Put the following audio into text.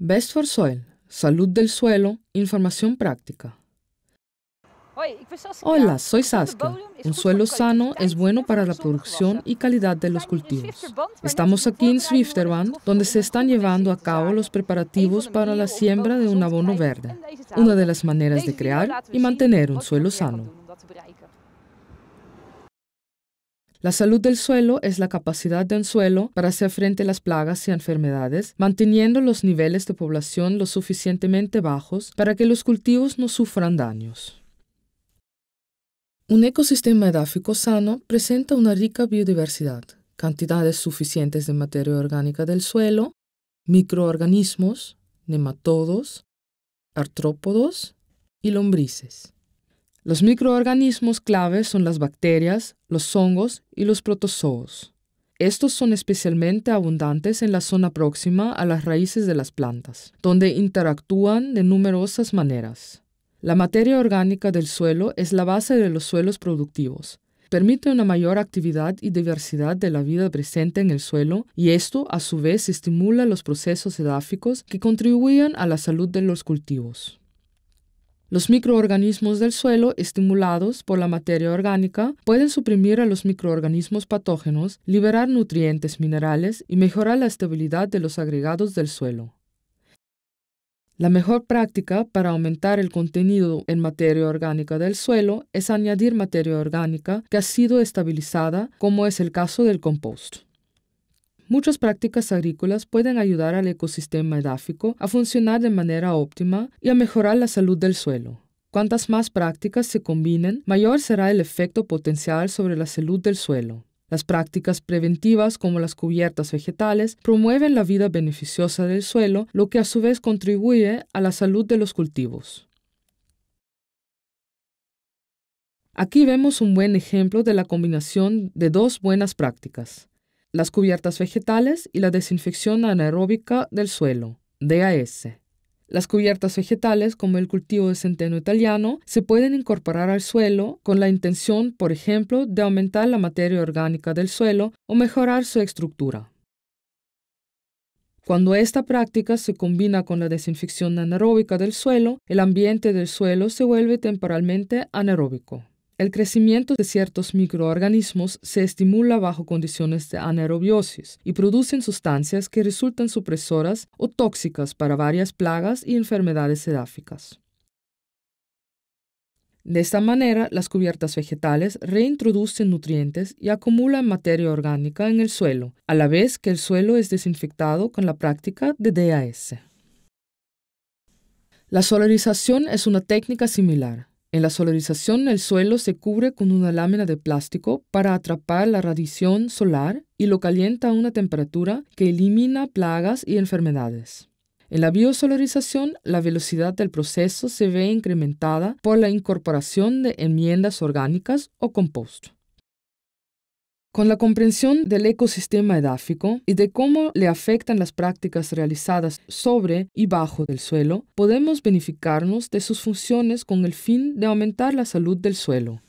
Best for Soil, salud del suelo, información práctica. Pues, Hola, soy Saskia. Un suelo sano es bueno para la producción y calidad de los cultivos. Estamos aquí en Swifterland, donde se están llevando a cabo los preparativos para la siembra de un abono verde, una de las maneras de crear y mantener un suelo sano. La salud del suelo es la capacidad del suelo para hacer frente a las plagas y enfermedades, manteniendo los niveles de población lo suficientemente bajos para que los cultivos no sufran daños. Un ecosistema edáfico sano presenta una rica biodiversidad, cantidades suficientes de materia orgánica del suelo, microorganismos, nematodos, artrópodos y lombrices. Los microorganismos clave son las bacterias, los hongos y los protozoos. Estos son especialmente abundantes en la zona próxima a las raíces de las plantas, donde interactúan de numerosas maneras. La materia orgánica del suelo es la base de los suelos productivos. Permite una mayor actividad y diversidad de la vida presente en el suelo y esto a su vez estimula los procesos edáficos que contribuyen a la salud de los cultivos. Los microorganismos del suelo, estimulados por la materia orgánica, pueden suprimir a los microorganismos patógenos, liberar nutrientes minerales y mejorar la estabilidad de los agregados del suelo. La mejor práctica para aumentar el contenido en materia orgánica del suelo es añadir materia orgánica que ha sido estabilizada, como es el caso del compost. Muchas prácticas agrícolas pueden ayudar al ecosistema edáfico a funcionar de manera óptima y a mejorar la salud del suelo. Cuantas más prácticas se combinen, mayor será el efecto potencial sobre la salud del suelo. Las prácticas preventivas como las cubiertas vegetales promueven la vida beneficiosa del suelo, lo que a su vez contribuye a la salud de los cultivos. Aquí vemos un buen ejemplo de la combinación de dos buenas prácticas las cubiertas vegetales y la desinfección anaeróbica del suelo, DAS. Las cubiertas vegetales, como el cultivo de centeno italiano, se pueden incorporar al suelo con la intención, por ejemplo, de aumentar la materia orgánica del suelo o mejorar su estructura. Cuando esta práctica se combina con la desinfección anaeróbica del suelo, el ambiente del suelo se vuelve temporalmente anaeróbico. El crecimiento de ciertos microorganismos se estimula bajo condiciones de anaerobiosis y producen sustancias que resultan supresoras o tóxicas para varias plagas y enfermedades edáficas. De esta manera, las cubiertas vegetales reintroducen nutrientes y acumulan materia orgánica en el suelo, a la vez que el suelo es desinfectado con la práctica de DAS. La solarización es una técnica similar. En la solarización, el suelo se cubre con una lámina de plástico para atrapar la radiación solar y lo calienta a una temperatura que elimina plagas y enfermedades. En la biosolarización, la velocidad del proceso se ve incrementada por la incorporación de enmiendas orgánicas o compost. Con la comprensión del ecosistema edáfico y de cómo le afectan las prácticas realizadas sobre y bajo el suelo, podemos beneficiarnos de sus funciones con el fin de aumentar la salud del suelo.